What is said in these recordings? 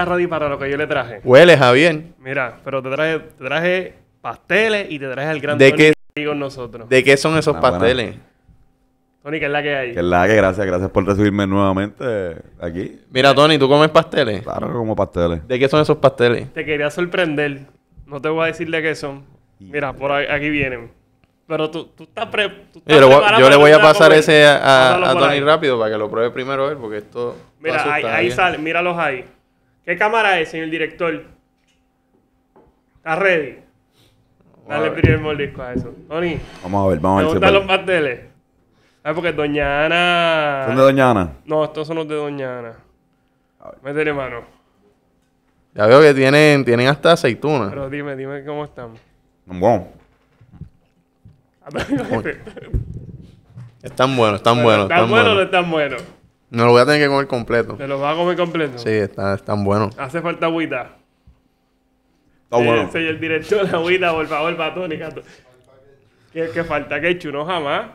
está ready para lo que yo le traje. Huele, Javier. Mira, pero te traje, traje pasteles y te traje el gran ¿De que con nosotros. ¿De qué son esos ah, pasteles? Tony, que es la que hay. Que es la que, gracias, gracias por recibirme nuevamente aquí. Mira, Tony, ¿tú comes pasteles? Claro que como pasteles. ¿De qué son esos pasteles? Te quería sorprender. No te voy a decir de qué son. Mira, por aquí vienen. Pero tú, tú estás, pero yo, le voy a pasar ese a, Tony rápido para que lo pruebe primero él, porque esto. Mira, ahí, ahí sale, míralos ahí. ¿Qué cámara es, señor director? ¿Estás ready? Dale primer mordisco a eso. Tony. Vamos a ver, vamos a ver. ¿Te están los pasteles? Ah, Porque Doña Ana... ¿Son de Doña Ana? No, estos son los de Doña Ana. Métele mano. Ya veo que tienen, tienen hasta aceituna. Pero dime, dime cómo están. están buenos, ah, están buenos. ¿Están buenos o no están buenos? No lo voy a tener que comer completo. ¿Te lo vas a comer completo? Sí, están buenos. Hace falta agüita. Está bueno. Soy el director de agüita, por favor, tónica ¿Qué, qué falta? ¿Ketchup? No, jamás.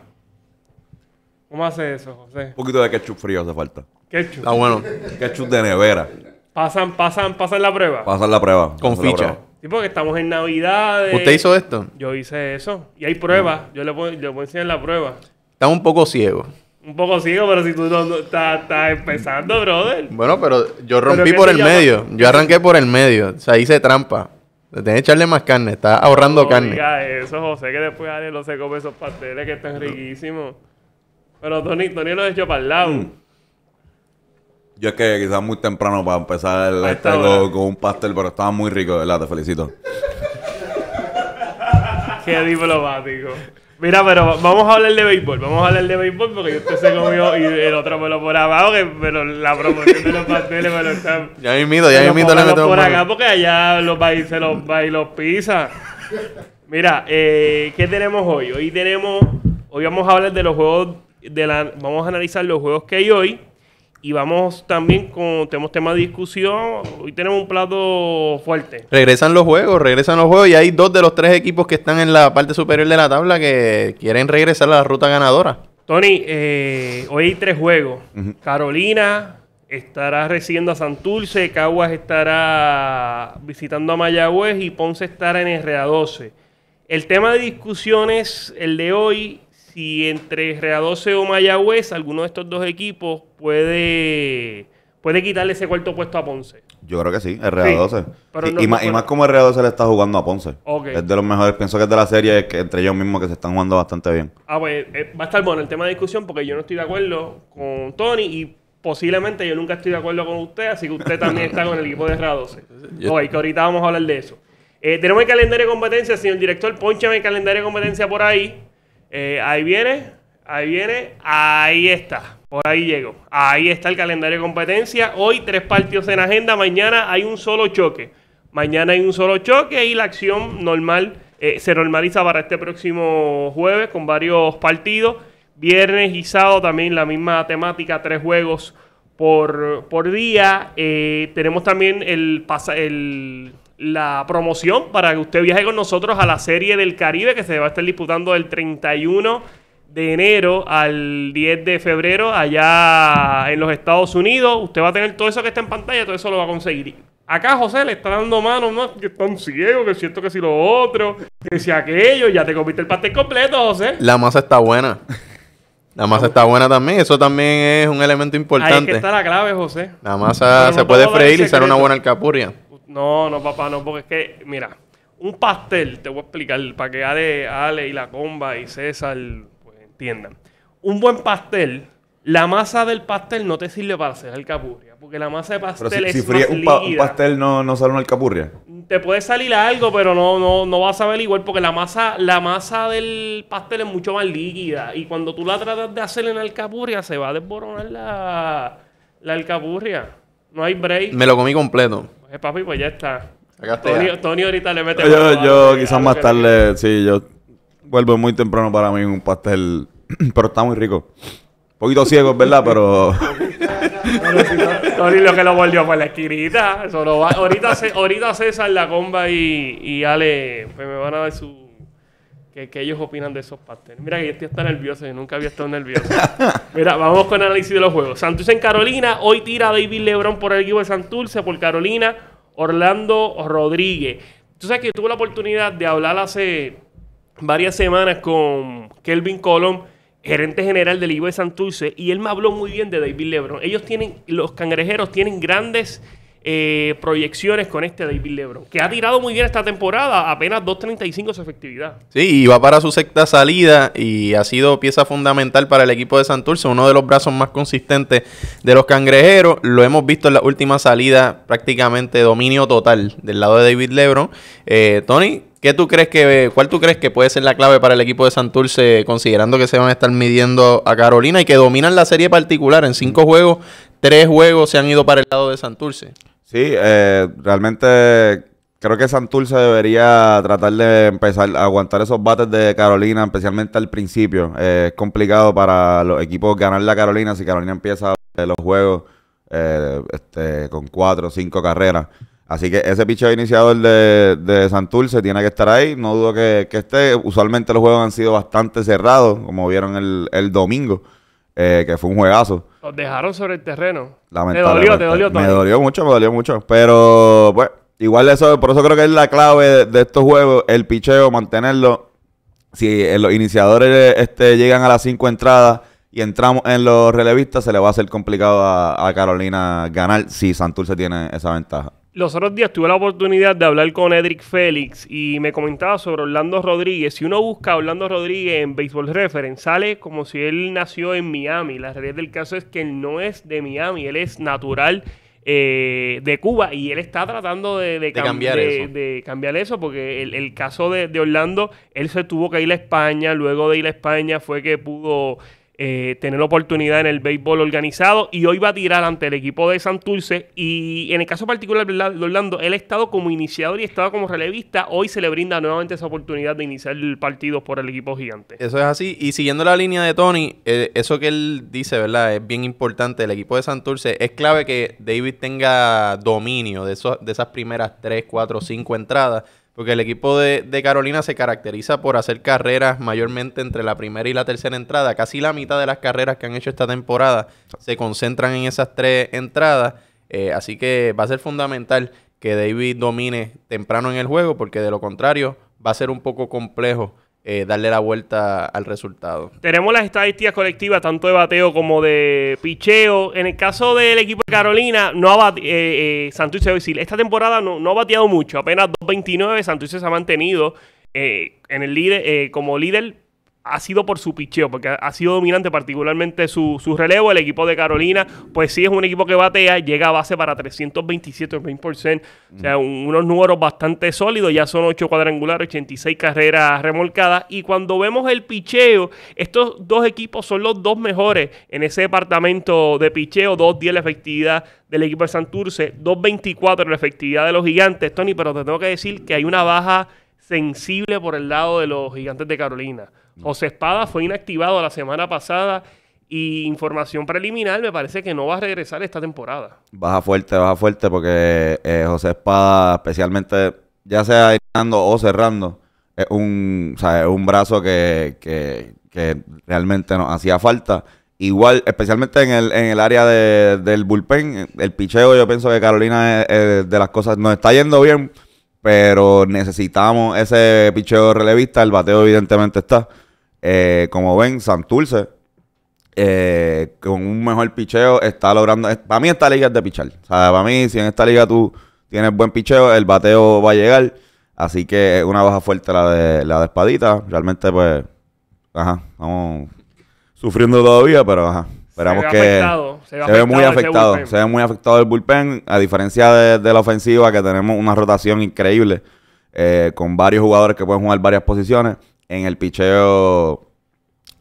¿Cómo hace eso, José? Un poquito de ketchup frío hace falta. Ketchup. Está bueno. ketchup de nevera. Pasan, pasan, pasan la prueba. Pasan la prueba. Con ficha. Sí, porque estamos en Navidad. Eh. ¿Usted hizo esto? Yo hice eso. Y hay pruebas. Yo le puedo, le puedo enseñar la prueba. Está un poco ciego un poco ciego, pero si tú no, estás, empezando, brother. Bueno, pero yo rompí por el medio. Yo arranqué por el medio. O sea, hice trampa. Tienes que echarle más carne, está ahorrando carne. eso, José, que después Ale no se come esos pasteles que están riquísimos. Pero Tony, Tony ha echó para el lado. Mm. Yo es que quizás muy temprano para empezar el este con, un pastel, pero estaba muy rico, verdad, te felicito. Qué diplomático. Mira, pero vamos a hablar de béisbol. Vamos a hablar de béisbol porque usted se comió y el otro me lo por abajo, que, pero la promoción de los pasteles me lo están. Ya me mido, ya me mido la meto. Por acá porque allá los países los va pisa. Mira, eh, ¿qué tenemos hoy? Hoy tenemos. Hoy vamos a hablar de los juegos. De la, vamos a analizar los juegos que hay hoy. Y vamos también con, tenemos tema de discusión, hoy tenemos un plato fuerte. Regresan los juegos, regresan los juegos y hay dos de los tres equipos que están en la parte superior de la tabla que quieren regresar a la ruta ganadora. Tony, eh, hoy hay tres juegos. Carolina estará recibiendo a Santurce, Caguas estará visitando a Mayagüez y Ponce estará en RA12. El tema de discusión es el de hoy si entre Real 12 o Mayagüez, alguno de estos dos equipos puede, puede quitarle ese cuarto puesto a Ponce. Yo creo que sí, el Real 12. y, más, como el Real 12 le está jugando a Ponce. Es de los mejores, pienso que es de la serie, que entre ellos mismos que se están jugando bastante bien. Ah, pues eh, va a estar bueno el tema de discusión porque yo no estoy de acuerdo con Tony y posiblemente yo nunca estoy de acuerdo con usted, así que usted también está con el equipo de Real 12. Oye, que ahorita vamos a hablar de eso. Eh, tenemos el calendario de competencia, señor director, ponchame el calendario de competencia por ahí. Eh, ahí viene, ahí viene, ahí está. Por ahí llego. Ahí está el calendario de competencia. Hoy tres partidos en agenda. Mañana hay un solo choque. Mañana hay un solo choque y la acción normal eh, se normaliza para este próximo jueves con varios partidos. Viernes y sábado también la misma temática, tres juegos por, día. Eh, tenemos también el, el, la promoción para que usted viaje con nosotros a la Serie del Caribe que se va a estar disputando del 31 de enero al 10 de febrero allá en los Estados Unidos. Usted va a tener todo eso que está en pantalla, todo eso lo va a conseguir. Acá José le está dando mano, ¿no? que están ciego, que siento que si lo otro, que si aquello, ya te comiste el pastel completo, José. La masa está buena. La masa está buena también, eso también es un elemento importante. Ahí está la clave, José. La masa se puede freír y ser una buena alcapurria. No, no, papá, no, porque es que, mira, un pastel, te voy a explicar, para que Ale, Ale y la comba y César pues, entiendan. Un buen pastel, la masa del pastel no te sirve para hacer alcapurria, porque la masa de pastel es si fríes un, pastel no, no sale una alcapurria. Te puede salir algo, pero no, no, no vas a ver igual, porque la masa, la masa del pastel es mucho más líquida. Y cuando tú la tratas de hacer en alcapurria, se va a desboronar la, la alcapurria. No hay break. Me lo comí completo. Eh, papi, pues ya está. Tony, ahorita le mete... Yo, quizás más tarde, sí, yo vuelvo muy temprano para mí un pastel, pero está muy rico. Un poquito ciego, ¿verdad? Pero... Tony lo que lo volvió fue la esquinita. Eso va. Ahorita, César, la comba y, y Ale pues me van a dar su que, ellos opinan de esos pasteles. Mira que yo estoy hasta nervioso, yo nunca había estado nervioso. Mira, vamos con el análisis de los juegos. Santurce en Carolina, hoy tira David Lebron por el equipo de Santurce, por Carolina, Orlando Rodríguez. Tú sabes que yo tuve la oportunidad de hablar hace varias semanas con Kelvin Colom, gerente general del equipo de Santurce, y él me habló muy bien de David Lebron. Ellos tienen, los cangrejeros tienen grandes eh, proyecciones con este David Lebron, que ha tirado muy bien esta temporada, apenas 2.35 su efectividad. Sí, y va para su sexta salida y ha sido pieza fundamental para el equipo de Santurce, uno de los brazos más consistentes de los cangrejeros. Lo hemos visto en la última salida, prácticamente dominio total del lado de David Lebron. Eh, Tony, ¿Qué tú crees que, ¿Cuál tú crees que puede ser la clave para el equipo de Santurce, considerando que se van a estar midiendo a Carolina y que dominan la serie particular en cinco juegos? tres juegos se han ido para el lado de Santurce. Sí, eh, realmente creo que Santurce debería tratar de empezar a aguantar esos bates de Carolina, especialmente al principio. Eh, es complicado para los equipos ganar la Carolina si Carolina empieza eh, los juegos este, con cuatro o cinco carreras. Así que ese picheo iniciador de, de Santurce tiene que estar ahí. No dudo que, esté. Usualmente los juegos han sido bastante cerrados, como vieron el, el domingo. Eh, que fue un juegazo. Los dejaron sobre el terreno. Te dolió, te dolió todo. Me dolió mucho, me dolió mucho. Pero, pues, igual de eso, por eso creo que es la clave de, estos juegos, el picheo, mantenerlo. Si eh, los iniciadores este, llegan a las cinco entradas y entramos en los relevistas, se le va a hacer complicado a, a Carolina ganar si Santurce tiene esa ventaja los otros días tuve la oportunidad de hablar con Edric Félix y me comentaba sobre Orlando Rodríguez. Si uno busca Orlando Rodríguez en Baseball Reference, sale como si él nació en Miami. La realidad del caso es que él no es de Miami, él es natural eh, de Cuba y él está tratando de, cambiar, eso. cambiar, eso. porque el, el caso de, Orlando, él se tuvo que ir a España, luego de ir a España fue que pudo eh, tener la oportunidad en el béisbol organizado y hoy va a tirar ante el equipo de Santurce y en el caso particular de Orlando, él ha estado como iniciador y ha estado como relevista, hoy se le brinda nuevamente esa oportunidad de iniciar el partido por el equipo gigante. Eso es así y siguiendo la línea de Tony, eh, eso que él dice, ¿verdad? Es bien importante, el equipo de Santurce es clave que David tenga dominio de, esos, de esas primeras 3, 4, 5 entradas porque el equipo de, Carolina se caracteriza por hacer carreras mayormente entre la primera y la tercera entrada. Casi la mitad de las carreras que han hecho esta temporada se concentran en esas tres entradas. Eh, así que va a ser fundamental que David domine temprano en el juego, porque de lo contrario va a ser un poco complejo eh, darle la vuelta al resultado. Tenemos las estadísticas colectivas, tanto de bateo como de picheo. En el caso del equipo de Carolina, no ha bateado eh, eh, esta temporada no, ha bateado mucho, apenas 2.29, Santurce se ha mantenido en el líder, como líder ha sido por su picheo, porque ha sido dominante particularmente su, relevo. El equipo de Carolina, pues sí, es un equipo que batea, llega a base para 327, 20%, o sea, unos números bastante sólidos, ya son 8 cuadrangulares, 86 carreras remolcadas. Y cuando vemos el picheo, estos dos equipos son los dos mejores en ese departamento de picheo, 2-10 la efectividad del equipo de Santurce, 2-24 la efectividad de los gigantes, Tony, pero te tengo que decir que hay una baja sensible por el lado de los gigantes de Carolina. Mm. José Espada fue inactivado la semana pasada y información preliminar me parece que no va a regresar esta temporada. Baja fuerte, baja fuerte porque eh, José Espada especialmente ya sea entrando o cerrando es un, brazo que, que, realmente nos hacía falta. Igual, especialmente en el, en el área de, del bullpen, el picheo, yo pienso que Carolina de las cosas nos está yendo bien pero necesitamos ese picheo relevista. El bateo, evidentemente, está. Eh, como ven, Santulce, eh, con un mejor picheo, está logrando. Para mí, esta liga es de pichar. O sea, para mí, si en esta liga tú tienes buen picheo, el bateo va a llegar. Así que una baja fuerte la de, la de Espadita. Realmente, pues, ajá, vamos sufriendo todavía, pero ajá, Esperamos que se, ve muy afectado, se ve muy afectado el bullpen, a diferencia de, la ofensiva que tenemos una rotación increíble eh, con varios jugadores que pueden jugar varias posiciones. En el picheo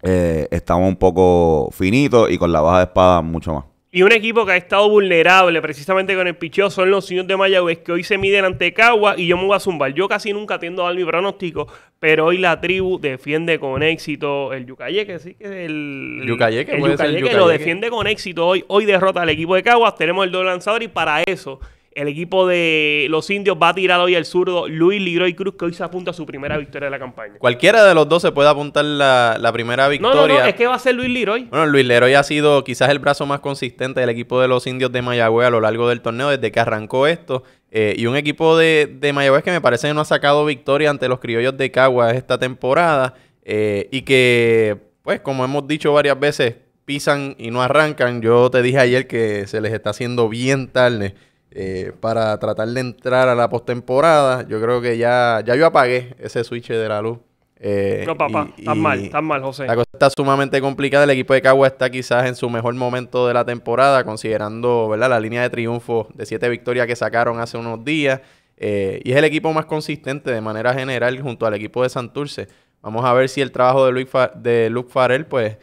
eh, estamos un poco finitos y con la baja de espada mucho más. Y un equipo que ha estado vulnerable precisamente con el picheo son los señores de Mayagüez que hoy se miden ante Cagua y yo me voy a zumbar. Yo casi nunca atiendo a dar mi pronóstico, pero hoy la tribu defiende con éxito el Yucayeque, sí que el Yucayeque, el lo defiende con éxito hoy. Hoy derrota al equipo de Caguas, tenemos el doble lanzador y para eso el equipo de los indios va a tirar hoy al zurdo Luis Leroy Cruz, que hoy se apunta a su primera victoria de la campaña. Cualquiera de los dos se puede apuntar la, la primera victoria. No, es que va a ser Luis Leroy. Bueno, Luis Leroy ha sido quizás el brazo más consistente del equipo de los indios de Mayagüez a lo largo del torneo desde que arrancó esto. Eh, y un equipo de, Mayagüez que me parece que no ha sacado victoria ante los criollos de Caguas esta temporada. Eh, y que, pues, como hemos dicho varias veces, pisan y no arrancan. Yo te dije ayer que se les está haciendo bien tarde eh, para tratar de entrar a la postemporada. Yo creo que ya, ya yo apagué ese switch de la luz. Eh, no, papá, Estás mal, Estás mal, José. La cosa está sumamente complicada. El equipo de Cagua está quizás en su mejor momento de la temporada, considerando la línea de triunfo de siete victorias que sacaron hace unos días. Eh, y es el equipo más consistente de manera general junto al equipo de Santurce. Vamos a ver si el trabajo de, Luis de Luke Farrell pues,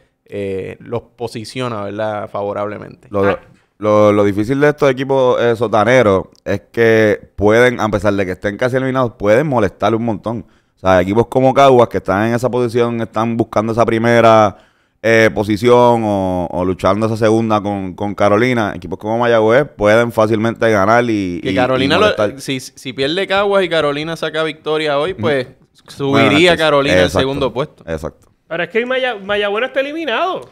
los posiciona favorablemente. Ah. Lo, lo, difícil de estos equipos eh, sotaneros es que pueden, a pesar de que estén casi eliminados, pueden molestarle un montón. O sea, equipos como Caguas que están en esa posición, están buscando esa primera eh, posición o, luchando esa segunda con, Carolina, equipos como Mayagüez pueden fácilmente ganar y. Que Carolina, si, si, pierde Caguas y Carolina saca victoria hoy, pues subiría Carolina al segundo puesto. Exacto. Pero es que Mayagüez está eliminado.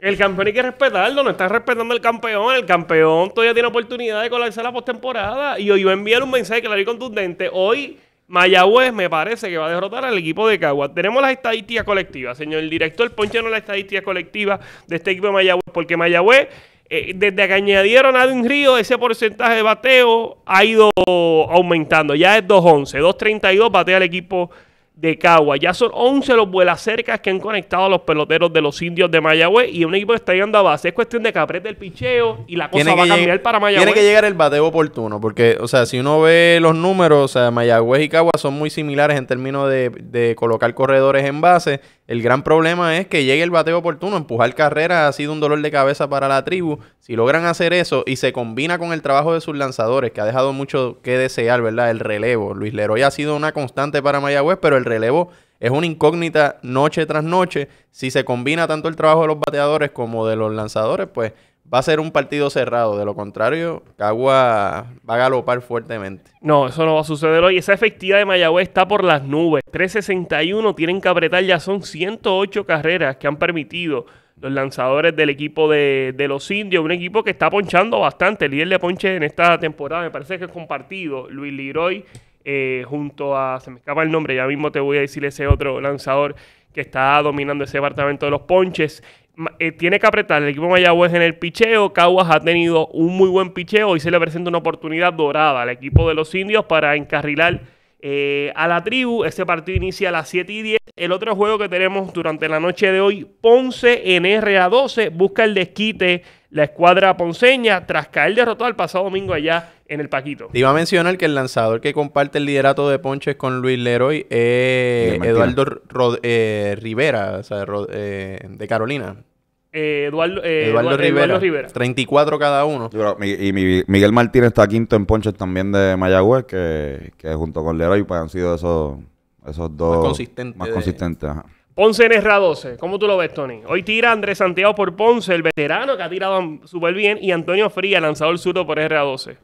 El campeón hay que respetarlo, no está respetando el campeón. El campeón todavía tiene oportunidad de colarse la postemporada. Y hoy a enviar un mensaje claro y contundente. Hoy Mayagüez me parece que va a derrotar al equipo de Cagua. Tenemos las estadísticas colectivas, señor el director. no las estadísticas colectivas de este equipo de Mayagüez, porque Mayagüez. Eh, desde que añadieron a un Río, ese porcentaje de bateo ha ido aumentando. Ya es 2.11, 2.32 batea el equipo de Cagua. Ya son 11 los vuelacercas que han conectado a los peloteros de los indios de Mayagüez y un equipo está llegando a base. Es cuestión de que del el picheo y la cosa va a cambiar para Mayagüez. Tiene que llegar el bateo oportuno, porque, o sea, si uno ve los números, o sea, Mayagüez y Cagua son muy similares en términos de, de colocar corredores en base el gran problema es que llegue el bateo oportuno. Empujar carreras ha sido un dolor de cabeza para la tribu. Si logran hacer eso y se combina con el trabajo de sus lanzadores, que ha dejado mucho que desear, ¿verdad? El relevo. Luis Leroy ha sido una constante para Mayagüez, pero el relevo es una incógnita noche tras noche. Si se combina tanto el trabajo de los bateadores como de los lanzadores, pues va a ser un partido cerrado. De lo contrario, Cagua va a galopar fuertemente. No, eso no va a suceder hoy. Esa efectiva de Mayagüez está por las nubes. 361 tienen que apretar. Ya son 108 carreras que han permitido los lanzadores del equipo de, los indios. Un equipo que está ponchando bastante. El líder de ponche en esta temporada me parece que es compartido. Luis Liroy eh, junto a... Se me escapa el nombre. Ya mismo te voy a decir ese otro lanzador que está dominando ese departamento de los ponches. Eh, tiene que apretar el equipo Mayagüez en el picheo. Caguas ha tenido un muy buen picheo y se le presenta una oportunidad dorada al equipo de los indios para encarrilar eh, a la tribu. Este partido inicia a las 7 y 10. El otro juego que tenemos durante la noche de hoy, Ponce en a 12 busca el desquite la escuadra ponceña tras caer derrotado el pasado domingo allá en el Paquito. Te iba a mencionar que el lanzador que comparte el liderato de Ponches con Luis Leroy es Eduardo eh, Rivera, de Carolina. Eh, eh, Eduardo, Rivera, 34 cada uno. Y, Miguel Martínez está quinto en ponches también de Mayagüez, que, junto con Leroy pues, han sido esos, esos dos más, consistentes. Ponce en r 12. ¿Cómo tú lo ves, Tony? Hoy tira Andrés Santiago por Ponce, el veterano que ha tirado súper bien, y Antonio Fría, lanzador surdo por r 12.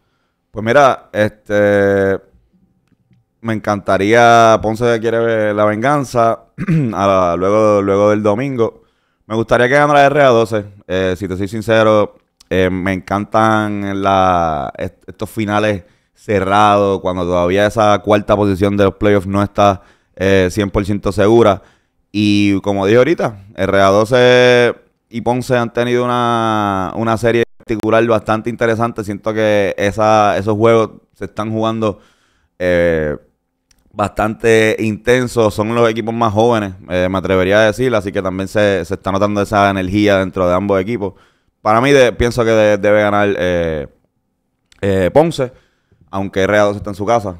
Pues mira, este. Me encantaría. Ponce quiere ver la venganza. luego, luego del domingo. Me gustaría que ganara RA12. Eh, si te soy sincero, eh, me encantan estos finales cerrados, cuando todavía esa cuarta posición de los playoffs no está 100% eh, segura. Y como dije ahorita, RA12 y Ponce han tenido una, una serie particular bastante interesante. Siento que esa, esos juegos se están jugando bastante intenso. Son los equipos más jóvenes, eh, me atrevería a decir. Así que también se, está notando esa energía dentro de ambos equipos. Para mí, pienso que debe ganar eh, eh, Ponce, aunque Real 2 está en su casa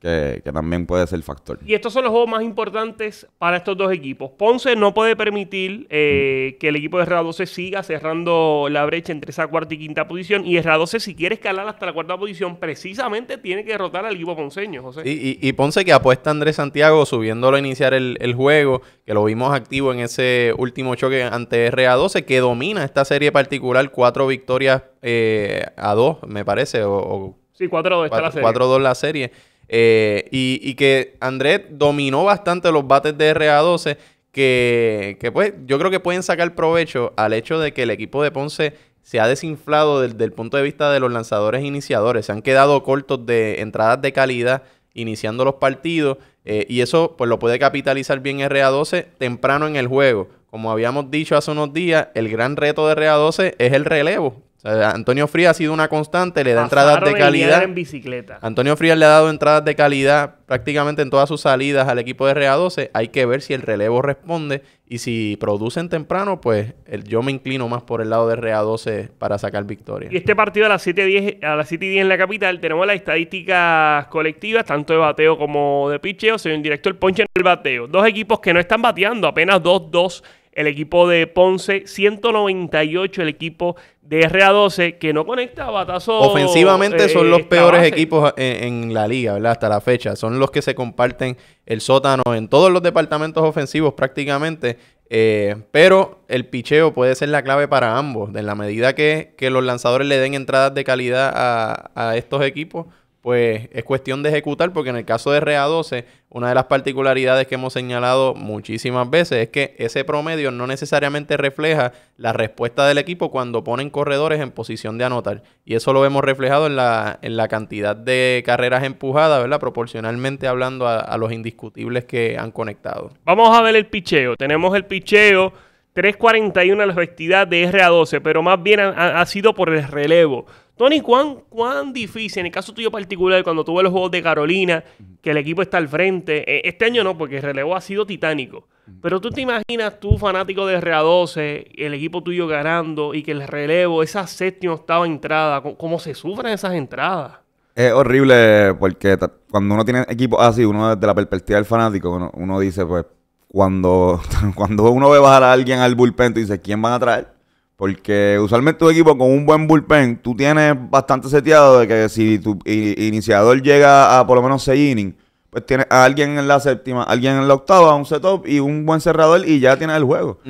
que, también puede ser factor. Y estos son los juegos más importantes para estos dos equipos. Ponce no puede permitir eh, mm. que el equipo de ra 12 siga cerrando la brecha entre esa cuarta y quinta posición. Y ra 12, si quiere escalar hasta la cuarta posición, precisamente tiene que derrotar al equipo ponceño, José. Y, y, Ponce que apuesta a Andrés Santiago subiéndolo a iniciar el, juego, que lo vimos activo en ese último choque ante RA12, que domina esta serie particular, cuatro victorias eh, a dos, me parece, o, Sí, 4 está la serie. a dos la serie. Eh, y, que Andrés dominó bastante los bates de RA12, que, pues yo creo que pueden sacar provecho al hecho de que el equipo de Ponce se ha desinflado desde el punto de vista de los lanzadores iniciadores. Se han quedado cortos de entradas de calidad iniciando los partidos eh, y eso pues lo puede capitalizar bien RA12 temprano en el juego. Como habíamos dicho hace unos días, el gran reto de RA12 es el relevo. Antonio Frías ha sido una constante, le da entradas de calidad. En bicicleta. Antonio Frías le ha dado entradas de calidad prácticamente en todas sus salidas al equipo de Rea 12 Hay que ver si el relevo responde y si producen temprano, pues yo me inclino más por el lado de Rea 12 para sacar victoria. Y este partido a las 7 a las y 10 en la capital tenemos las estadísticas colectivas, tanto de bateo como de picheo. Soy un director ponche en el bateo. Dos equipos que no están bateando, apenas 2-2 el equipo de Ponce, 198 el equipo de RA12, que no conecta batazo. Ofensivamente son los eh, peores equipos en, la liga, ¿verdad? Hasta la fecha. Son los que se comparten el sótano en todos los departamentos ofensivos prácticamente. Eh, pero el picheo puede ser la clave para ambos. En la medida que, que los lanzadores le den entradas de calidad a, a estos equipos, pues es cuestión de ejecutar, porque en el caso de ra 12 una de las particularidades que hemos señalado muchísimas veces es que ese promedio no necesariamente refleja la respuesta del equipo cuando ponen corredores en posición de anotar. Y eso lo vemos reflejado en la, cantidad de carreras empujadas, ¿verdad? Proporcionalmente hablando a, los indiscutibles que han conectado. Vamos a ver el picheo. Tenemos el picheo. 3.41 la efectividad de RA12, pero más bien ha sido por el relevo. Tony, ¿cuán, ¿cuán difícil, en el caso tuyo particular, cuando tuve los juegos de Carolina, que el equipo está al frente, e, este año no, porque el relevo ha sido titánico, pero tú te imaginas tú, fanático de RA12, el equipo tuyo ganando y que el relevo, esa séptima, octava entrada, ¿cómo, se sufren esas entradas? Es horrible porque cuando uno tiene equipo así, uno desde la perspectiva del fanático, uno, dice, pues, cuando, cuando uno ve bajar a alguien al bullpen, tú dices, ¿quién van a traer? Porque usualmente tu equipo con un buen bullpen, tú tienes bastante seteado de que si tu iniciador llega a por lo menos 6 innings, pues tienes a alguien en la séptima, alguien en la octava, un setup y un buen cerrador y ya tienes el juego.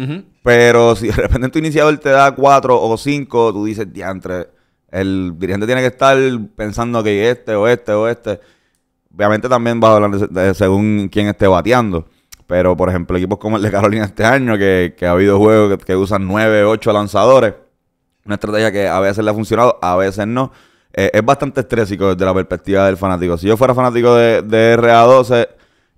Pero si de repente tu iniciador te da cuatro o cinco, tú dices, diantre, el dirigente tiene que estar pensando que este o este o este. Obviamente también va a hablar según quién esté bateando. Pero, por ejemplo, equipos como el de Carolina este año, que, que ha habido juegos que, usan 9, 8 lanzadores, una estrategia que a veces le ha funcionado, a veces no. Eh, es bastante estrésico desde la perspectiva del fanático. Si yo fuera fanático de, de RA12,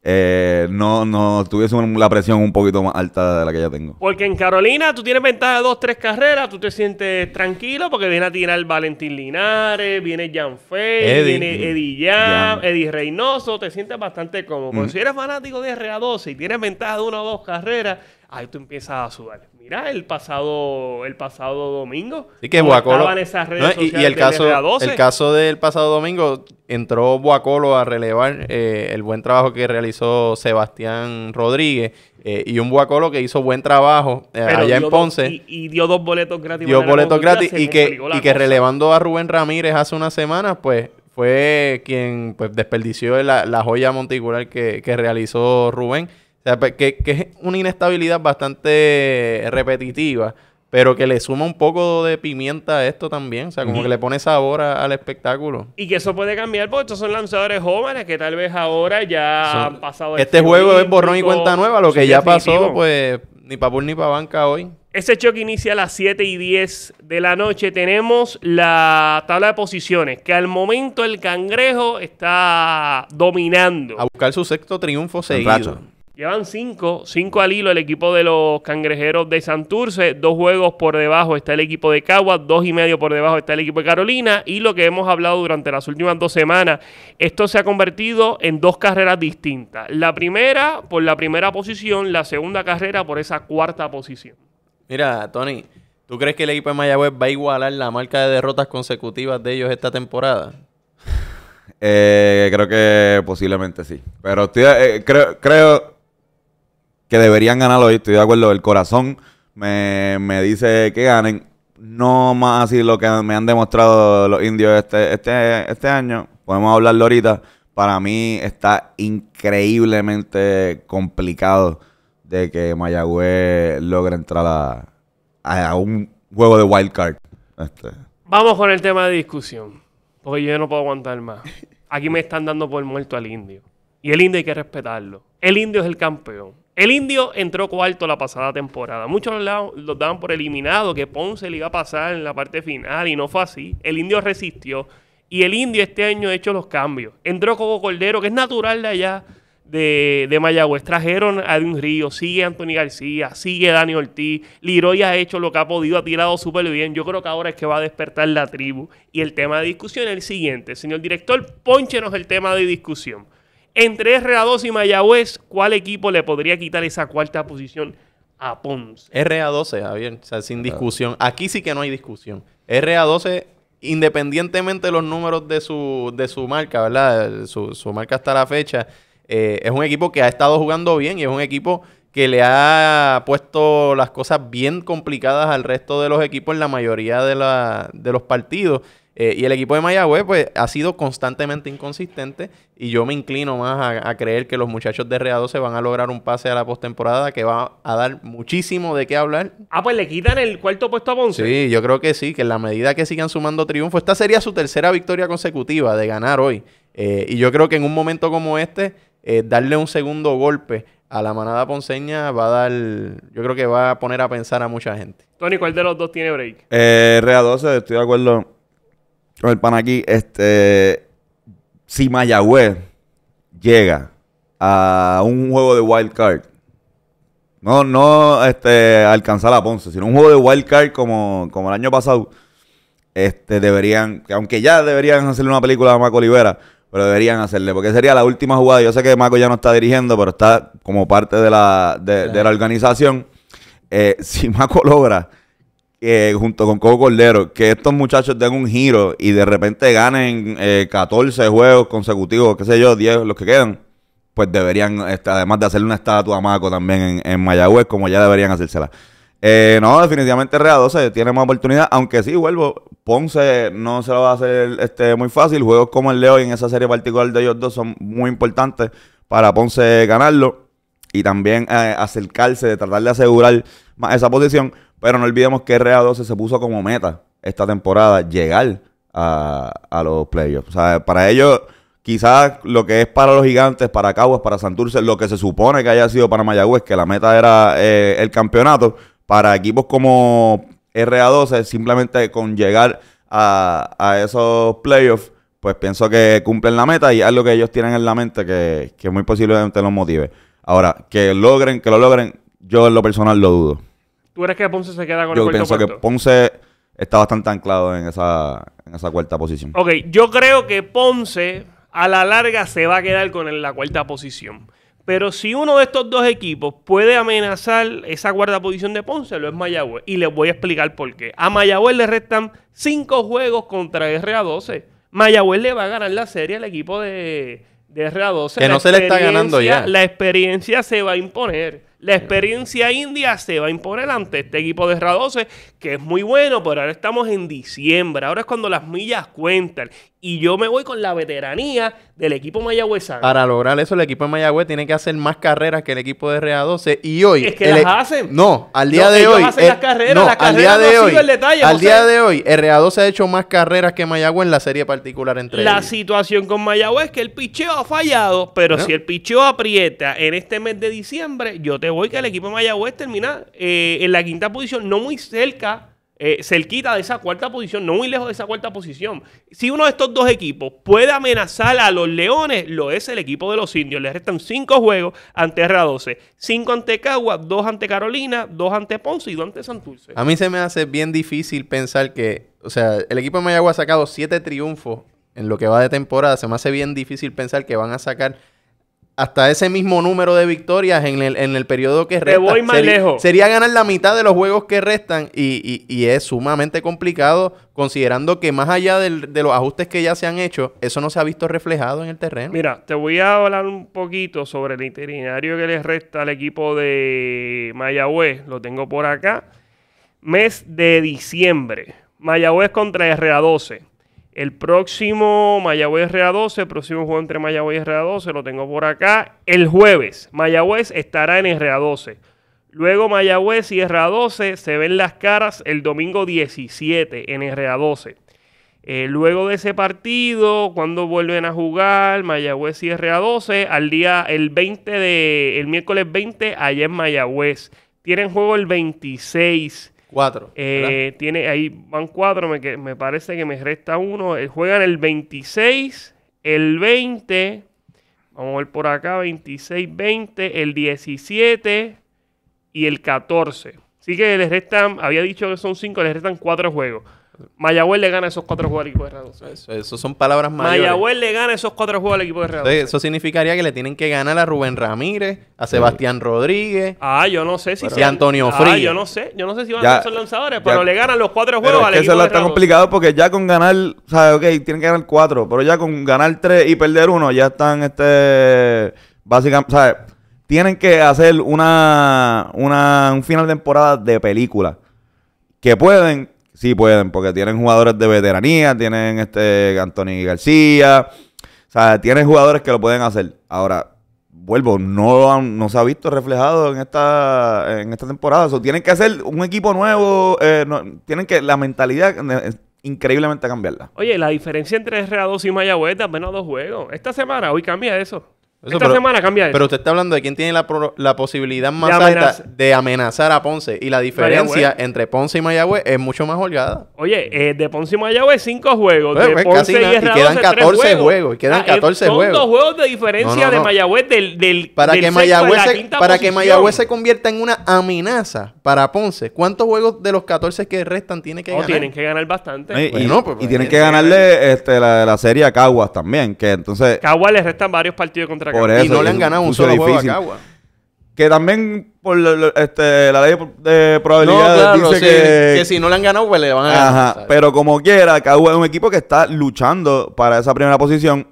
eh, no, no tuviese la presión un poquito más alta de la que ya tengo. Porque en Carolina tú tienes ventaja de dos, tres carreras, tú te sientes tranquilo porque viene a tirar Valentín Linares, viene Jan Fey, viene Eddie Jam, Eddie Reynoso, te sientes bastante como mm. si eres fanático de RA12 y tienes ventaja de una o dos carreras, ahí tú empiezas a sudar. Mira, el pasado, el pasado domingo. y que Esas redes y, sociales y, el, caso, el caso del pasado domingo, entró Boacolo a relevar eh, el buen trabajo que realizó Sebastián Rodríguez. Eh, y un Boacolo que hizo buen trabajo eh, allá en Ponce. y, dio dos boletos gratis. Dio boletos gratis y que, que relevando a Rubén Ramírez hace una semana, pues fue quien pues, desperdició la, la joya monticular que, que realizó Rubén. O sea, pues, que, es una inestabilidad bastante repetitiva pero que le suma un poco de pimienta a esto también, o sea, como que le pone sabor al espectáculo. Y que eso puede cambiar porque estos son lanzadores jóvenes que tal vez ahora ya han pasado. Este juego es borrón y cuenta nueva, lo que ya pasó, pues ni para ni para banca hoy. Ese choque inicia a las 7 y 10 de la noche. Tenemos la tabla de posiciones, que al momento el cangrejo está dominando. A buscar su sexto triunfo seguido. Llevan cinco, cinco al hilo el equipo de los cangrejeros de Santurce, dos juegos por debajo está el equipo de Caguas, dos y medio por debajo está el equipo de Carolina y lo que hemos hablado durante las últimas dos semanas, esto se ha convertido en dos carreras distintas. La primera por la primera posición, la segunda carrera por esa cuarta posición. Mira, Tony, ¿tú crees que el equipo de Mayagüez va a igualar la marca de derrotas consecutivas de ellos esta temporada? Eh, creo que posiblemente sí. Pero eh, creo, creo, que deberían ganarlo hoy, estoy de acuerdo, el corazón me, dice que ganen. No más así lo que me han demostrado los indios este, este, este, año, podemos hablarlo ahorita, para mí está increíblemente complicado de que Mayagüez logre entrar a, a un juego de wild card. Este. Vamos con el tema de discusión, porque yo no puedo aguantar más. Aquí me están dando por muerto al indio. Y el indio hay que respetarlo. El indio es el campeón. El indio entró cuarto la pasada temporada. Muchos los daban por eliminado, que Ponce le iba a pasar en la parte final y no fue así. El indio resistió y el indio este año ha hecho los cambios. Entró Coco Cordero, que es natural de allá, de, Mayagüez. Trajeron a un Río, sigue Anthony García, sigue Dani Ortiz. Liroy ha hecho lo que ha podido, ha tirado súper bien. Yo creo que ahora es que va a despertar la tribu. Y el tema de discusión es el siguiente. Señor director, ponchenos el tema de discusión. Entre RA2 y Mayagüez, ¿cuál equipo le podría quitar esa cuarta posición a Ponce? RA12, Javier, sin discusión. Aquí sí que no hay discusión. RA12 independientemente de los números de su, de su marca, ¿verdad? Su, marca hasta la fecha, eh, es un equipo que ha estado jugando bien y es un equipo que le ha puesto las cosas bien complicadas al resto de los equipos en la mayoría de, de los partidos. Eh, y el equipo de Mayagüez, pues, ha sido constantemente inconsistente. Y yo me inclino más a, creer que los muchachos de Reado se van a lograr un pase a la postemporada que va a dar muchísimo de qué hablar. Ah, pues le quitan el cuarto puesto a Ponce. Sí, yo creo que sí, que en la medida que sigan sumando triunfo, esta sería su tercera victoria consecutiva de ganar hoy. Eh, y yo creo que en un momento como este, eh, darle un segundo golpe a la manada ponceña va a dar, yo creo que va a poner a pensar a mucha gente. Tony, ¿cuál de los dos tiene break? Eh, Rea 12, estoy de acuerdo con el pan aquí, este, si Mayagüez llega a un juego de wild card, no, no este, alcanzar a Ponce, sino un juego de wild card como, como el año pasado, este, deberían, aunque ya deberían hacerle una película a Maco Olivera, pero deberían hacerle, porque sería la última jugada. Yo sé que Maco ya no está dirigiendo, pero está como parte de la, de, la organización. Eh, si Maco logra junto con Coco Cordero, que estos muchachos den un giro y de repente ganen eh, 14 juegos consecutivos, qué sé yo, 10 los que quedan, pues deberían, este, además de hacerle una estatua a Maco también en, en Mayagüez, como ya deberían hacérsela. Eh, no, definitivamente Rea 12 tiene más oportunidad, aunque sí, vuelvo, Ponce no se lo va a hacer este, muy fácil. Juegos como el Leo y en esa serie particular de ellos dos son muy importantes para Ponce ganarlo y también eh, acercarse, de tratar de asegurar esa posición. Pero no olvidemos que RA12 se puso como meta esta temporada llegar a, los playoffs. O sea, para ellos, quizás lo que es para los gigantes, para Caguas, para Santurce, lo que se supone que haya sido para Mayagüez, que la meta era eh, el campeonato, para equipos como RA12, simplemente con llegar a, a esos playoffs, pues pienso que cumplen la meta y es lo que ellos tienen en la mente que, que muy posiblemente los motive. Ahora, que logren, que lo logren, yo en lo personal lo dudo. ¿Tú crees que Ponce se queda con yo el cuarto Yo pienso que Ponce está bastante anclado en esa, en esa cuarta posición. Ok, yo creo que Ponce a la larga se va a quedar con la cuarta posición. Pero si uno de estos dos equipos puede amenazar esa cuarta posición de Ponce, lo es Mayagüez. Y les voy a explicar por qué. A Mayagüez le restan cinco juegos contra RA12. Mayagüez le va a ganar la serie al equipo de, de RA12. Que no se le está ganando ya. La experiencia se va a imponer. La experiencia india se va a imponer ante este equipo de RA12, que es muy bueno, pero ahora estamos en diciembre. Ahora es cuando las millas cuentan. Y yo me voy con la veteranía del equipo mayagüezano. Para lograr eso, el equipo de Mayagüez tiene que hacer más carreras que el equipo de RA12. Y hoy. Es que las e- hacen. No, al día de hoy. Hacen las eh, carreras, no, las carreras al día de hoy. El al día de hoy, RA12 ha hecho más carreras que Mayagüez en la serie particular entre La situación con Mayagüez es que el picheo ha fallado, pero si el picheo aprieta en este mes de diciembre, yo te voy que el equipo de Mayagüez termina eh, en la quinta posición, no muy cerca, eh, cerquita de esa cuarta posición, no muy lejos de esa cuarta posición. Si uno de estos dos equipos puede amenazar a los Leones, lo es el equipo de los Indios. Le restan cinco juegos ante R12, cinco ante Cagua, dos ante Carolina, dos ante Ponce y dos ante Santurce. A mí se me hace bien difícil pensar que, o sea, el equipo de Mayagüez ha sacado siete triunfos en lo que va de temporada. Se me hace bien difícil pensar que van a sacar hasta ese mismo número de victorias en el, en el periodo que resta. más sería, lejos. Sería ganar la mitad de los juegos que restan y, es sumamente complicado considerando que más allá de los ajustes que ya se han hecho, eso no se ha visto reflejado en el terreno. Mira, te voy a hablar un poquito sobre el itinerario que les resta al equipo de Mayagüez. Lo tengo por acá. Mes de diciembre. Mayagüez contra RA12. El próximo Mayagüez RA12, el próximo juego entre Mayagüez y RA12, lo tengo por acá. El jueves, Mayagüez estará en RA12. Luego Mayagüez y RA12 se ven las caras el domingo 17 en RA12. Eh, luego de ese partido, cuando vuelven a jugar Mayagüez y RA12, al día el 20 de, el miércoles 20 allá en Mayagüez. Tienen juego el 26 Cuatro. Eh, tiene, ahí van cuatro, me, me parece que me resta uno. Eh, juegan el 26, el 20, vamos a ver por acá, 26, 20, el 17 y el 14. Así que les restan, había dicho que son cinco, les restan cuatro juegos. Mayagüez le gana esos cuatro juegos al equipo de Eso, son palabras mayores. Mayagüez le gana esos cuatro juegos al equipo de red. Eso significaría que le tienen que ganar a Rubén Ramírez, a Sebastián Rodríguez. Ah, yo no sé si. y a Antonio Frío Ah, yo no sé. Yo no sé si van a ser lanzadores, pero le ganan los cuatro juegos al equipo que equipo. Eso está complicado porque ya con ganar. O sea, ok, tienen que ganar cuatro, pero ya con ganar tres y perder uno, ya están este. Básicamente, ¿sabes? Tienen que hacer una, una, un final de temporada de película. Que pueden, Sí pueden, porque tienen jugadores de veteranía, tienen este Anthony García. O sea, tienen jugadores que lo pueden hacer. Ahora, vuelvo, no, han, no se ha visto reflejado en esta, en esta temporada. tienen que hacer un equipo nuevo. Eh, tienen que la mentalidad eh, es increíblemente cambiarla. Oye, la diferencia entre r 2 y Mayagüez es menos dos juegos. Esta semana, hoy cambia eso. Esta pero, semana cambia Pero usted está hablando de quién tiene la, la posibilidad más alta de amenazar a Ponce. Y la diferencia entre Ponce y Mayagüez es mucho más holgada. Oye, eh, de Ponce y Mayagüez, cinco juegos. Pues, de pues, Ponce y, quedan 14 juegos. cuántos 14 juegos. juegos de diferencia de Mayagüez del, del para que Mayagüez se, Para que Mayagüez se convierta en una amenaza para Ponce, ¿cuántos juegos de los 14 que restan tiene que oh, ganar? tienen que ganar bastante. Pues, y, tienen que eh, ganarle este, la, serie a Caguas también. Que entonces... Caguas le restan varios partidos contra y no le han ganado un solo juego a Que también por este, la ley de probabilidad dice que... si no le han ganado, pues le van a ganar. pero como quiera, Cagua es un equipo que está luchando para esa primera posición.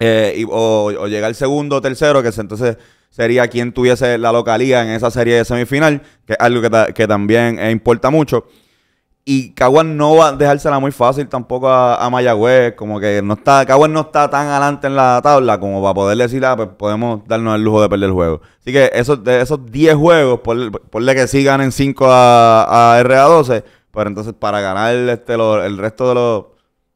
Eh, o, o el segundo o tercero, que entonces sería quien tuviese la localía en esa serie de semifinal, que es algo que, también eh, importa mucho. Y Caguas no va a dejársela muy fácil tampoco a, a Mayagüez. Como que no está, Caguas no está tan adelante en la tabla como para poder decir, ah, pues podemos darnos el lujo de perder el juego. Así que esos, de esos 10 juegos, por, le que sí ganen 5 a, a RA12, pero entonces para ganar este, el resto de los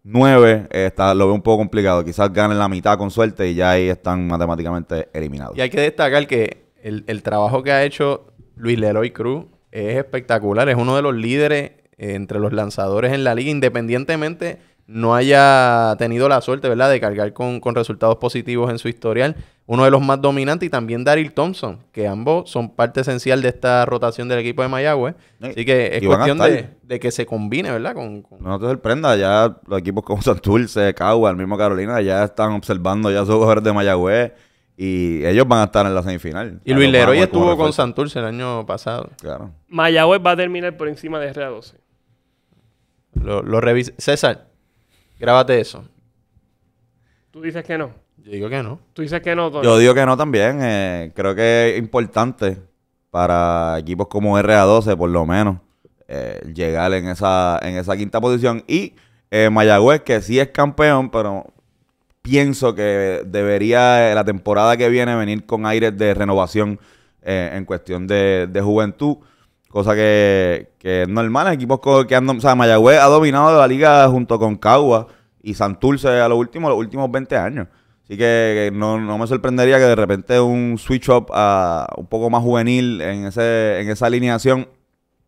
9 eh, está, lo veo un poco complicado. Quizás ganen la mitad con suerte y ya ahí están matemáticamente eliminados. Y hay que destacar que el, el trabajo que ha hecho Luis Leroy Cruz es espectacular. Es uno de los líderes entre los lanzadores en la liga, independientemente no haya tenido la suerte, ¿verdad?, de cargar con, resultados positivos en su historial. Uno de los más dominantes y también Daryl Thompson, que ambos son parte esencial de esta rotación del equipo de Mayagüez. Eh, Así que es cuestión de, que se combine, ¿verdad? Con, No te sorprenda, ya los equipos como Santurce, Cagua, el mismo Carolina, ya están observando ya sus jugadores de Mayagüez. Y ellos van a estar en la semifinal. Y Luis Leroy estuvo con Santurce el año pasado. Claro. Mayagüez va a terminar por encima de r 12. Lo, César, grábate eso. Tú dices que no. Yo digo que no. Tú dices que no, Yo digo que no también. Eh, creo que es importante para equipos como RA12, por lo menos, eh, llegar en esa, en esa quinta posición. Y eh, Mayagüez, que sí es campeón, pero pienso que debería la temporada que viene venir con aires de renovación en cuestión de, de juventud. Cosa que, que es normal. Equipos que andan. O sea, Mayagüez ha dominado la liga junto con Cagua y Santurce a los últimos, los últimos 20 años. Así que no, no, me sorprendería que de repente un switch up a un poco más juvenil en, ese, en esa alineación,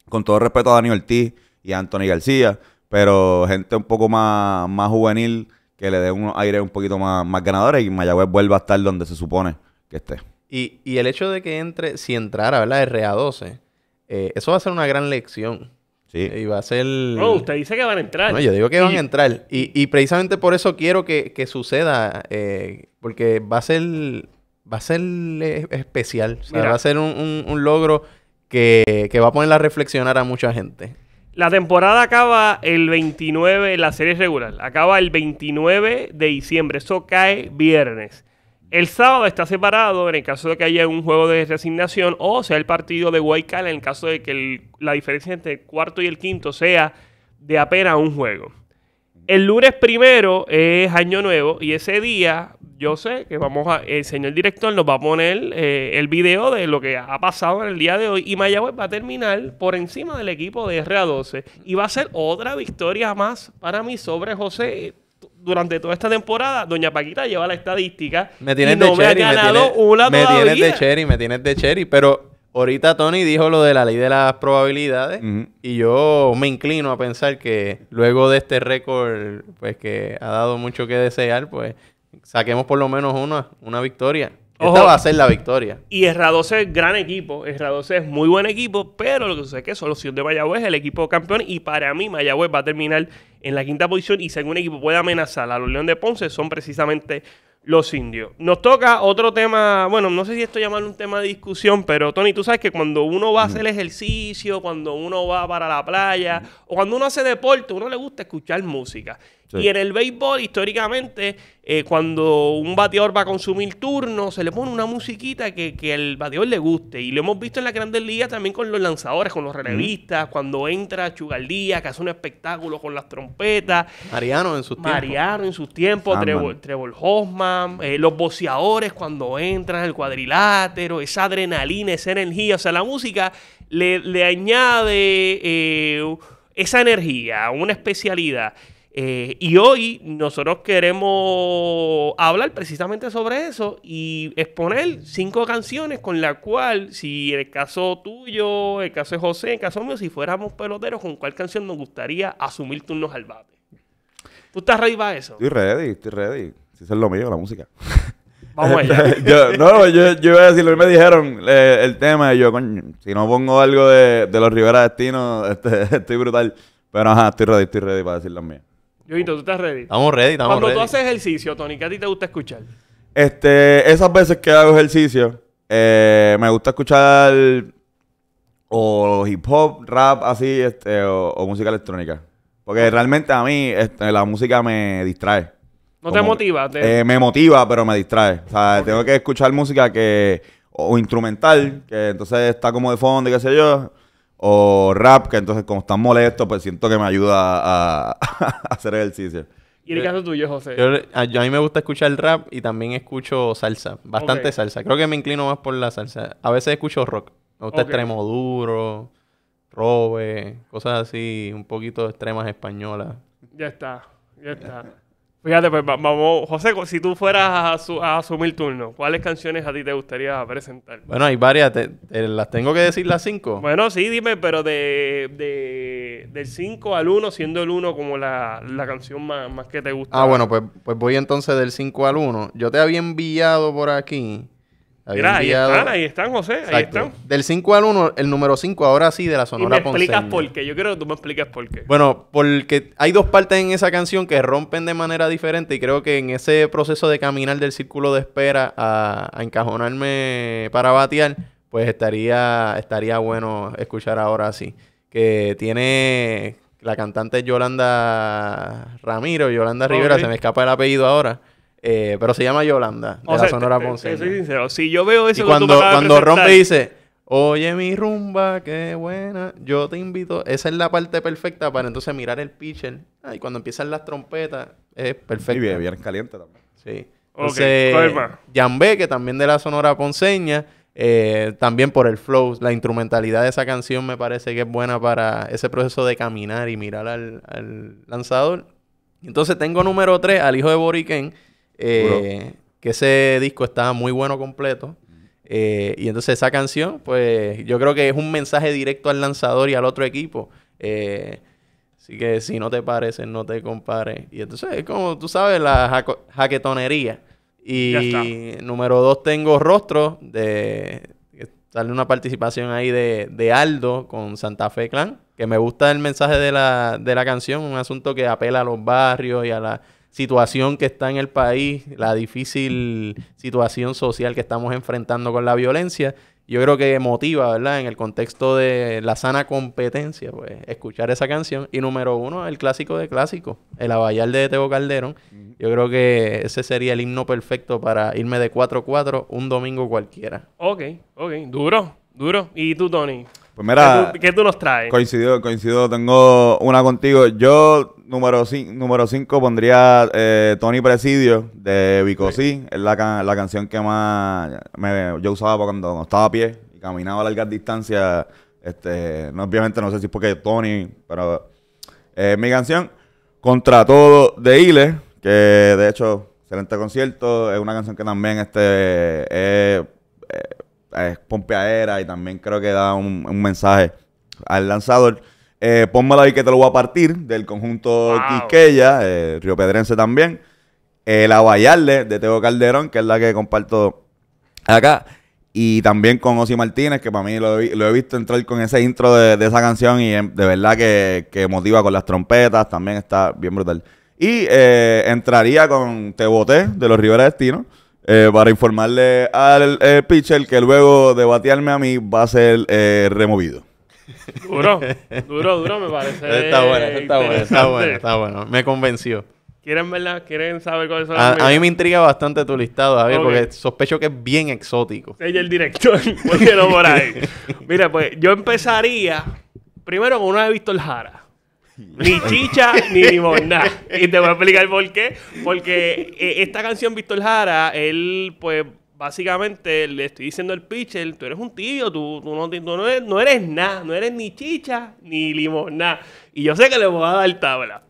con todo respeto a Daniel Ortiz y a Anthony García, pero gente un poco más, más juvenil que le dé un aire un poquito más, más ganadores y Mayagüez vuelva a estar donde se supone que esté. Y, y el hecho de que entre, si entrara, ¿verdad? RA12, eh, eso va a ser una gran lección. Eh, y va a ser. No, usted dice que van a entrar. No, yo digo que van a entrar. Y, precisamente por eso quiero que, suceda. Eh, porque va a ser. Va a ser especial. va a ser un, logro que, que, va a poner a reflexionar a mucha gente. La temporada acaba el 29, la serie regular. Acaba el 29 de diciembre. Eso cae viernes. El sábado está separado en el caso de que haya un juego de resignación o sea el partido de Huaycal en el caso de que la diferencia entre el cuarto y el quinto sea de apenas un juego. El lunes primero es Año Nuevo y ese día yo sé que vamos a, el señor director nos va a poner eh, el video de lo que ha pasado en el día de hoy y Mayagüez va a terminar por encima del equipo de RA12 y va a ser otra victoria más para mí sobre José durante toda esta temporada, Doña Paquita lleva la estadística. Me tienes y no de me cherry, ganado me, tienes, me tienes de cherry, me tienes de cherry, pero ahorita Tony dijo lo de la ley de las probabilidades y yo me inclino a pensar que luego de este récord, pues que ha dado mucho que desear, pues saquemos por lo menos una, una victoria va a ser la victoria. Y Herradoce es gran equipo. Herradoce es muy buen equipo, pero lo que sucede es que Solución de Mayagüez es el equipo campeón. Y para mí, Mayagüez va a terminar en la quinta posición. Y si algún equipo puede amenazar a los León de Ponce, son precisamente los indios. Nos toca otro tema. Bueno, no sé si esto llamar un tema de discusión, pero Tony, tú sabes que cuando uno va a hacer ejercicio, cuando uno va para la playa o cuando uno hace deporte, uno le gusta escuchar música. Y en el béisbol, históricamente, eh, cuando un bateador va a consumir turno, se le pone una musiquita que, que al bateador le guste. Y lo hemos visto en la Grandes Ligas también con los lanzadores, con los relevistas, cuando entra Chugaldía, que hace un espectáculo con las trompetas. Mariano en sus tiempos. Mariano en sus tiempos, Trevor, Hoffman, eh, los boceadores cuando entran el cuadrilátero, esa adrenalina, esa energía. O sea, la música le, añade eh, esa energía, una especialidad. Eh, y hoy nosotros queremos hablar precisamente sobre eso y exponer cinco canciones con la cual, si el caso tuyo, el caso de José, el caso mío, si fuéramos peloteros, ¿con cuál canción nos gustaría asumir turnos al bate? ¿Tú estás ready para eso? Estoy ready, estoy ready. Si es lo mío, la música. Vamos allá. no, yo, yo, iba a decir, me dijeron eh, el tema y yo, coño, si no pongo algo de, los Rivera Destino, este, estoy brutal. Pero ajá, estoy ready, estoy ready para decir las mías. Yoito, ¿tú estás ready? Estamos ready, estamos Cuando tú haces ejercicio, Tony, ¿qué a ti te gusta escuchar? Este, esas veces que hago ejercicio, eh, me gusta escuchar o hip hop, rap, así, este, o, música electrónica. Porque realmente a mí este, la música me distrae. ¿No te motiva? Eh, me motiva, pero me distrae. O sea, tengo que escuchar música que. o instrumental, que entonces está como de fondo y qué sé yo o rap, que entonces como están molesto, pues siento que me ayuda a, hacer ejercicio. ¿Y el caso tuyo, José? Yo, a, mí me gusta escuchar rap y también escucho salsa, bastante salsa. Creo que me inclino más por la salsa. A veces escucho rock. Me gusta extremo duro, robe, cosas así, un poquito extremas españolas. Ya está, ya está. Fíjate, pues vamos, José, si tú fueras a, asumir turno, ¿cuáles canciones a ti te gustaría presentar? Bueno, hay varias, ¿las tengo que decir las cinco? Bueno, sí, dime, pero de, del 5 al 1, siendo el 1 como la, canción más, que te gusta. Ah, bueno, pues, pues voy entonces del 5 al 1. Yo te había enviado por aquí ahí están, ahí están, José, ahí están. Del 5 al 1, el número 5, ahora sí, de la Sonora Ponceña. Y me explicas por qué, yo quiero que tú me expliques por qué. Bueno, porque hay dos partes en esa canción que rompen de manera diferente y creo que en ese proceso de caminar del círculo de espera a, encajonarme para batear, pues estaría, estaría bueno escuchar ahora sí. Que tiene la cantante Yolanda Ramiro, Yolanda Rivera, se me escapa el apellido ahora. Eh, pero se llama Yolanda, de la Sonora Ponce. Soy si yo veo eso cuando, cuando rompe dice, oye mi rumba, qué buena, yo te invito. Esa es la parte perfecta para entonces mirar el pitcher. Ah, y cuando empiezan las trompetas, es perfecto. Y bien, bien caliente también. Sí. Entonces, okay. que también de la Sonora Ponceña, eh, también por el flow, la instrumentalidad de esa canción me parece que es buena para ese proceso de caminar y mirar al, lanzador. Entonces tengo número 3 al hijo de Boriken, eh, que ese disco está muy bueno completo. Eh, y entonces esa canción, pues yo creo que es un mensaje directo al lanzador y al otro equipo. Eh, así que si no te parece no te compares. Y entonces es como, tú sabes, la jaquetonería. Y número dos tengo Rostro, de, sale una participación ahí de, Aldo con Santa Fe Clan, que me gusta el mensaje de la canción, un asunto que apela a los barrios y a la situación que está en el país, la difícil situación social que estamos enfrentando con la violencia, yo creo que motiva, ¿verdad? En el contexto de la sana competencia, pues, escuchar esa canción. Y número uno, el clásico de clásico el Abayal de Teo Calderón. Yo creo que ese sería el himno perfecto para irme de 4-4 un domingo cualquiera. Ok, ok, duro, duro. ¿Y tú, Tony? Pues mira. ¿Qué tú, los traes? Coincidió, coincidió. Tengo una contigo. Yo, número 5, número cinco, pondría eh, Tony Presidio de Bicosí. Es la, la, canción que más yo usaba cuando, estaba a pie y caminaba a largas distancias. Este, no, obviamente no sé si es porque Tony, pero eh, mi canción Contra Todo de Ile, que de hecho, excelente concierto, es una canción que también este, eh, es pompeadera y también creo que da un, mensaje al lanzador. Eh, pónmelo ahí que te lo voy a partir del conjunto wow. Quisqueya, eh, Río Pedrense también. Eh, la Vallarle de Teo Calderón, que es la que comparto acá. Y también con Osi Martínez, que para mí lo he, visto entrar con ese intro de, esa canción y em, de verdad que, motiva con las trompetas, también está bien brutal. Y eh, entraría con Te de los Rivera Destino eh, para informarle al eh, pitcher que luego de batearme a mí va a ser eh, removido. Duro, duro, duro me parece. Está bueno, está bueno, está bueno, está bueno. Me convenció. ¿Quieren verla? ¿Quieren saber cuáles son a, A mí me intriga bastante tu listado, Javier, porque sospecho que es bien exótico. Ella es el director, porque por ahí. Mira, pues yo empezaría primero con una de Víctor Jara. Ni chicha ni limonada Y te voy a explicar por qué. Porque eh, esta canción, Víctor Jara, él, pues, básicamente le estoy diciendo al pitcher: tú eres un tío, tú, no, no, eres, no eres nada, no eres ni chicha ni limonada Y yo sé que le voy a dar tabla.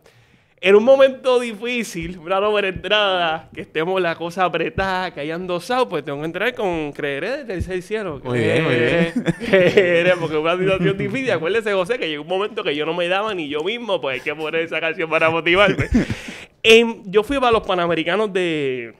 En un momento difícil, una entrada, que estemos la cosa apretada, que hayan dosado, pues tengo que entrar con creeré del tercer cielo. Muy bien, muy bien. porque una situación difícil. Acuérdese, José, que llegó un momento que yo no me daba ni yo mismo, pues hay que poner esa canción para motivarme. yo fui para los Panamericanos de,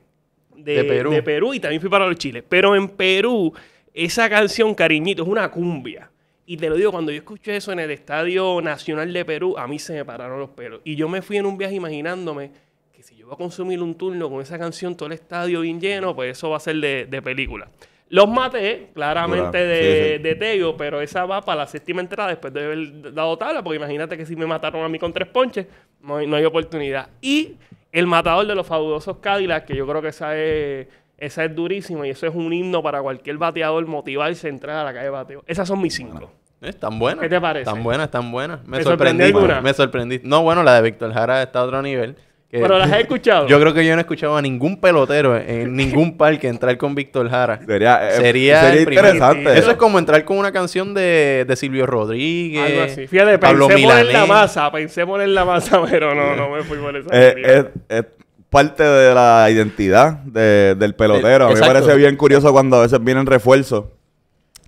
Perú. de Perú y también fui para los Chiles. Pero en Perú, esa canción, Cariñito, es una cumbia. Y te lo digo, cuando yo escuché eso en el Estadio Nacional de Perú, a mí se me pararon los pelos. Y yo me fui en un viaje imaginándome que si yo voy a consumir un turno con esa canción, todo el estadio bien lleno, pues eso va a ser de, película. Los maté, claramente de, Teo, pero esa va para la séptima entrada después de haber dado tabla, porque imagínate que si me mataron a mí con tres ponches, no hay, no hay oportunidad. Y el matador de los fabulosos Cádilas, que yo creo que esa es esa es durísima y eso es un himno para cualquier bateador motivarse a entrar a la calle de bateo. Esas son mis cinco. Eh, están buenas. ¿Qué te parece? Están buenas, están buenas. Me, sorprendí. me sorprendí. No, bueno, la de Víctor Jara está a otro nivel. Que Pero las he escuchado. Yo creo que yo no he escuchado a ningún pelotero en ningún parque entrar con Víctor Jara. Sería, eh, sería, interesante. Eso es como entrar con una canción de, Silvio Rodríguez. Algo así. Fíjate, pensé en la masa, pensé en la masa, pero no, no me fui por esa. Eh, parte de la identidad del pelotero. A mí me parece bien curioso cuando a veces vienen refuerzos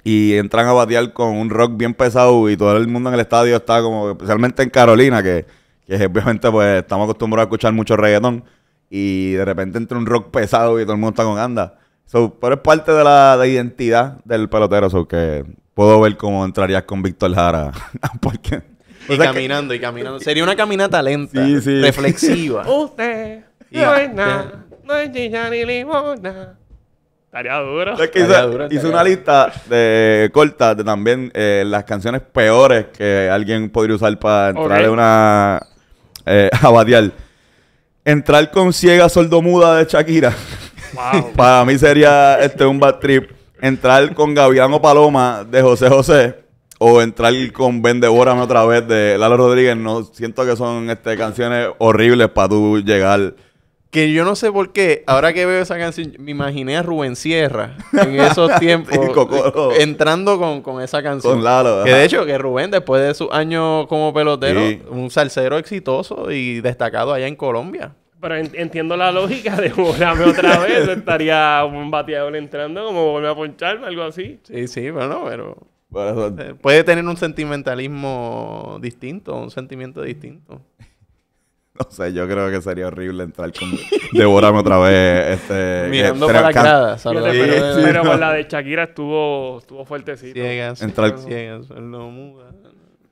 y entran a batear con un rock bien pesado y todo el mundo en el estadio está como, especialmente en Carolina, que, que obviamente pues estamos acostumbrados a escuchar mucho reggaetón y de repente entra un rock pesado y todo el mundo está con anda. pero es parte de la identidad del pelotero, so que puedo ver cómo entrarías con Víctor Jara. Porque, y caminando, y caminando. Sería una caminata lenta, reflexiva. Usted no hay nada, no es chicha ni limona. Estaría duro. hice, una lista de corta de también eh, las canciones peores que alguien podría usar para entrar en una. Eh, Entrar con ciega sordomuda de Shakira. para mí sería este un bad trip. Entrar con Gaviano Paloma de José José. O entrar con Vendebórame otra vez de Lalo Rodríguez. No siento que son este, canciones horribles para tú llegar que yo no sé por qué, ahora que veo esa canción, me imaginé a Rubén Sierra en esos tiempos entrando con, esa canción. Que de hecho, que Rubén, después de sus años como pelotero, un salsero exitoso y destacado allá en Colombia. Pero entiendo la lógica de volarme otra vez. Estaría un bateador entrando, como volver a poncharme, algo así. Sí, sí, bueno, pero. Eh, puede tener un sentimentalismo distinto, un sentimiento distinto. No sé, yo creo que sería horrible entrar con devorarme otra vez. Este, eh, Mirando para acá. Pero, la de Shakira estuvo, estuvo fuertecito. Ciegas. Entrar... Ciegas. No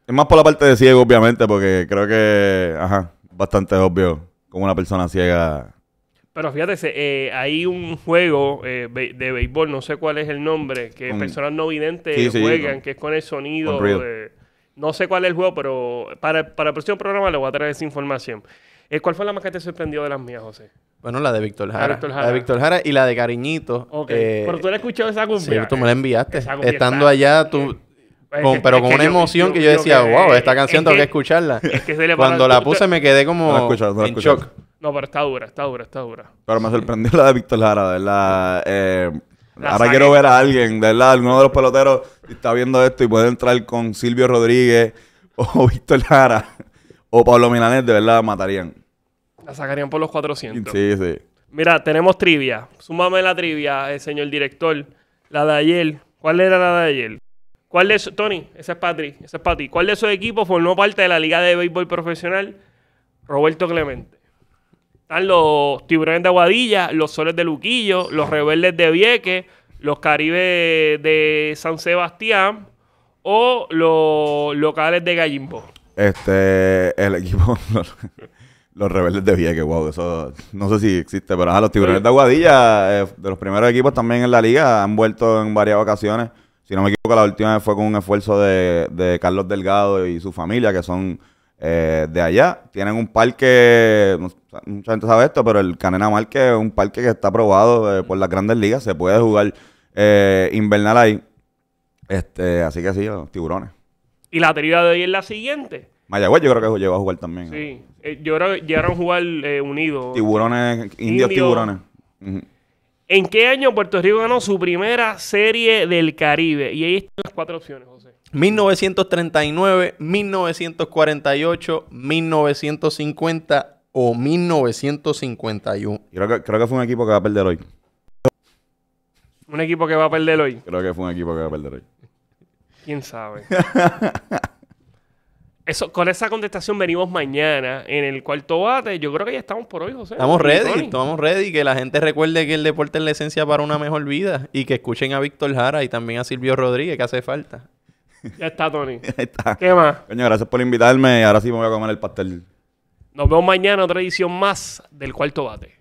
Es más por la parte de ciego, obviamente, porque creo que, ajá, bastante obvio como una persona ciega. Pero fíjate, eh, hay un juego eh, de béisbol, no sé cuál es el nombre, que personas no videntes juegan, que es con el sonido de no sé cuál es el juego, pero para, para el próximo programa le voy a traer esa información. Eh, ¿Cuál fue la más que te sorprendió de las mías, José? Bueno, la de Víctor Jara. La de Víctor Jara y la de Cariñito. Ok. Eh, pero tú la escuchado esa cumbia. Sí, tú me la enviaste. Estando allá, tú... Con, pero con una emoción que yo decía, wow, esta canción tengo que, escucharla. Es que se Cuando la puse me quedé como en shock. No, pero está dura, está dura, está dura. Pero me sorprendió la de Víctor Jara, ¿verdad? Eh, Ahora quiero ver a alguien, ¿verdad? Alguno de los peloteros está viendo esto y puede entrar con Silvio Rodríguez o Víctor Lara o Pablo Milanés, de verdad matarían. La sacarían por los 400. Sí, sí. Mira, tenemos trivia. Súmame la trivia, eh, señor director. La de ayer. ¿Cuál era la de ayer? ¿Cuál de Tony, ese es Patrick. ese es ¿Cuál de esos equipos formó parte de la Liga de Béisbol Profesional? Roberto Clemente. Están los tiburones de Aguadilla, los soles de Luquillo, los rebeldes de Vieque, los caribes de San Sebastián o los locales de Gallimbo. Este, el equipo, los, rebeldes de Vieques, wow, eso no sé si existe, pero los tiburones de Aguadilla, eh, de los primeros equipos también en la liga, han vuelto en varias ocasiones. Si no me equivoco, la última vez fue con un esfuerzo de, de Carlos Delgado y su familia, que son eh, de allá. Tienen un parque, mucha gente sabe esto, pero el Canena Marque es un parque que está aprobado eh, por las grandes ligas. Se puede jugar eh, invernal ahí. Este, así que sí, los tiburones. Y la teoría de hoy es la siguiente. Mayagüez yo creo que llegó a jugar también. Sí, ¿eh? yo creo que llegaron a jugar unidos. Tiburones, indios, tiburones. ¿En qué año Puerto Rico ganó su primera serie del Caribe? Y ahí están las cuatro opciones, José. 1939, 1948, 1950 o 1951. Creo que, fue un equipo que va a perder hoy. Un equipo que va a perder hoy. Creo que fue un equipo que va a perder hoy. ¿Quién sabe? Eso, con esa contestación venimos mañana en el cuarto bate. Yo creo que ya estamos por hoy, José. Estamos ready, estamos ready. Que la gente recuerde que el deporte es la esencia para una mejor vida y que escuchen a Víctor Jara y también a Silvio Rodríguez, que hace falta. Ya está, Tony. está. ¿Qué más? Coño, gracias por invitarme. Ahora sí me voy a comer el pastel. Nos vemos mañana, otra edición más del Cuarto Bate.